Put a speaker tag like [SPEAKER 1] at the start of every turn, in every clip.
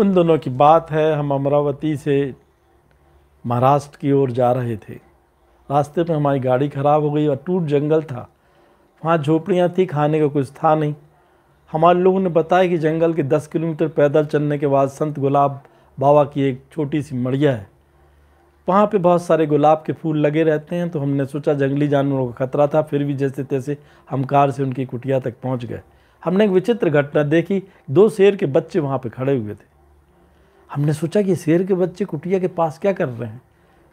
[SPEAKER 1] उन दोनों की बात है हम अमरावती से महाराष्ट्र की ओर जा रहे थे रास्ते में हमारी गाड़ी ख़राब हो गई और टूट जंगल था वहाँ झोपड़ियाँ थी खाने का कुछ था नहीं हमारे लोगों ने बताया कि जंगल के दस किलोमीटर पैदल चलने के बाद संत गुलाब बाबा की एक छोटी सी मड़िया है वहाँ पे बहुत सारे गुलाब के फूल लगे रहते हैं तो हमने सोचा जंगली जानवरों का खतरा था फिर भी जैसे तैसे हम कार से उनकी कुटिया तक पहुँच गए हमने एक विचित्र घटना देखी दो शेर के बच्चे वहाँ पर खड़े हुए थे हमने सोचा कि शेर के बच्चे कुटिया के पास क्या कर रहे हैं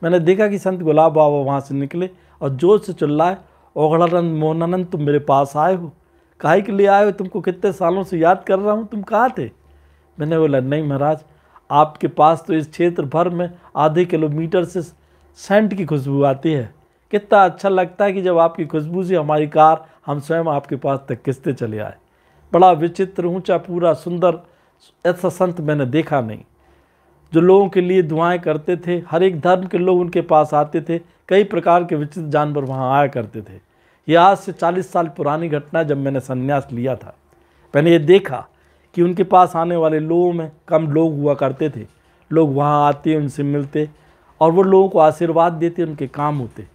[SPEAKER 1] मैंने देखा कि संत गुलाब बाबा वहाँ से निकले और जोर से चिल्लाए ओघड़ानंद मोहनानंद तुम मेरे पास आए हो काहे के लिए आए हो तुमको कितने सालों से याद कर रहा हूँ तुम कहाँ थे मैंने बोला नहीं महाराज आपके पास तो इस क्षेत्र भर में आधे किलोमीटर से सेंट की खुशबू आती है कितना अच्छा लगता है कि जब आपकी खुशबू से हमारी कार हम स्वयं आपके पास तक किस्ते चले आए बड़ा विचित्र ऊंचा पूरा सुंदर ऐसा संत मैंने देखा नहीं जो लोगों के लिए दुआएं करते थे हर एक धर्म के लोग उनके पास आते थे कई प्रकार के विचित्र जानवर वहाँ आया करते थे ये आज से 40 साल पुरानी घटना जब मैंने संन्यास लिया था मैंने ये देखा कि उनके पास आने वाले लोगों में कम लोग हुआ करते थे लोग वहाँ आते उनसे मिलते और वो लोगों को आशीर्वाद देते उनके काम होते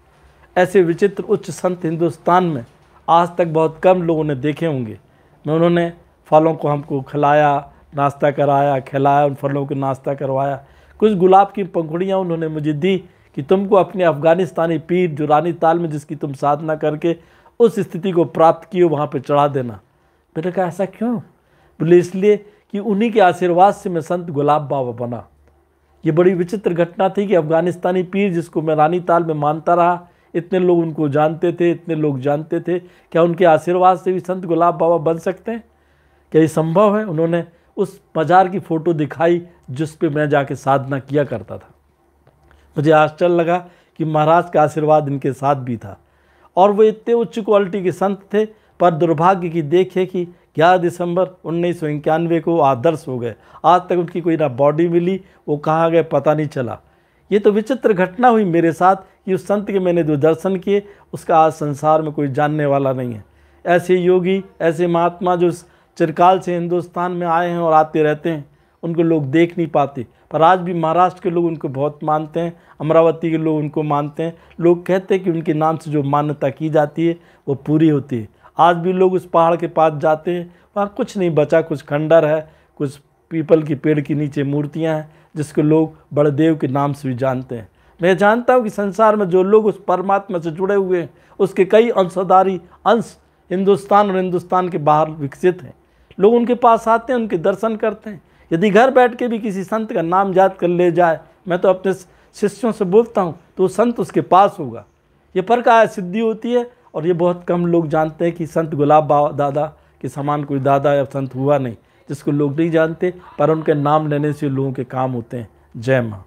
[SPEAKER 1] ऐसे विचित्र उच्च संत हिंदुस्तान में आज तक बहुत कम लोगों ने देखे होंगे मैं उन्होंने फलों को हमको खिलाया नाश्ता कराया खिलाया उन फलों को नाश्ता करवाया कुछ गुलाब की पंखुड़ियाँ उन्होंने मुझे दी कि तुमको अपने अफ़गानिस्तानी पीर जो रानी ताल में जिसकी तुम साधना करके उस स्थिति को प्राप्त किए वहाँ पर चढ़ा देना मैंने कहा ऐसा क्यों बोले इसलिए कि उन्हीं के आशीर्वाद से मैं संत गुलाब बाबा बना ये बड़ी विचित्र घटना थी कि अफ़गानिस्तानी पीर जिसको मैं रानी ताल में मानता रहा इतने लोग उनको जानते थे इतने लोग जानते थे क्या उनके आशीर्वाद से भी संत गुलाब बाबा बन सकते हैं क्या ये संभव है उन्होंने उस बाज़ार की फ़ोटो दिखाई जिस पे मैं जाके साधना किया करता था मुझे आश्चर्य लगा कि महाराज का आशीर्वाद इनके साथ भी था और वो इतने उच्च क्वालिटी के संत थे पर दुर्भाग्य की देखे कि ग्यारह दिसंबर उन्नीस को आदर्श हो गए आज तक उनकी कोई ना बॉडी मिली वो कहाँ गए पता नहीं चला ये तो विचित्र घटना हुई मेरे साथ कि उस संत के मैंने जो दर्शन किए उसका आज संसार में कोई जानने वाला नहीं है ऐसे योगी ऐसे महात्मा जो चिरकाल से हिंदुस्तान में आए हैं और आते रहते हैं उनको लोग देख नहीं पाते पर आज भी महाराष्ट्र के लोग उनको बहुत मानते हैं अमरावती के लोग उनको मानते हैं लोग कहते हैं कि उनके नाम से जो मान्यता की जाती है वो पूरी होती है आज भी लोग उस पहाड़ के पास जाते हैं वहाँ कुछ नहीं बचा कुछ खंडर है कुछ पीपल के पेड़ के नीचे मूर्तियाँ हैं जिसको लोग बड़देव के नाम से भी जानते हैं मैं जानता हूँ कि संसार में जो लोग उस परमात्मा से जुड़े हुए हैं उसके कई अंशधारी अंश हिंदुस्तान और हिंदुस्तान के बाहर विकसित हैं लोग उनके पास आते हैं उनके दर्शन करते हैं यदि घर बैठ के भी किसी संत का नाम याद कर ले जाए मैं तो अपने शिष्यों से बोलता हूँ तो संत उसके पास होगा ये फर्क आया सिद्धि होती है और ये बहुत कम लोग जानते हैं कि संत गुलाब बाबा दादा के समान कोई दादा या संत हुआ नहीं जिसको लोग नहीं जानते पर उनके नाम लेने से लोगों के काम होते हैं जय माँ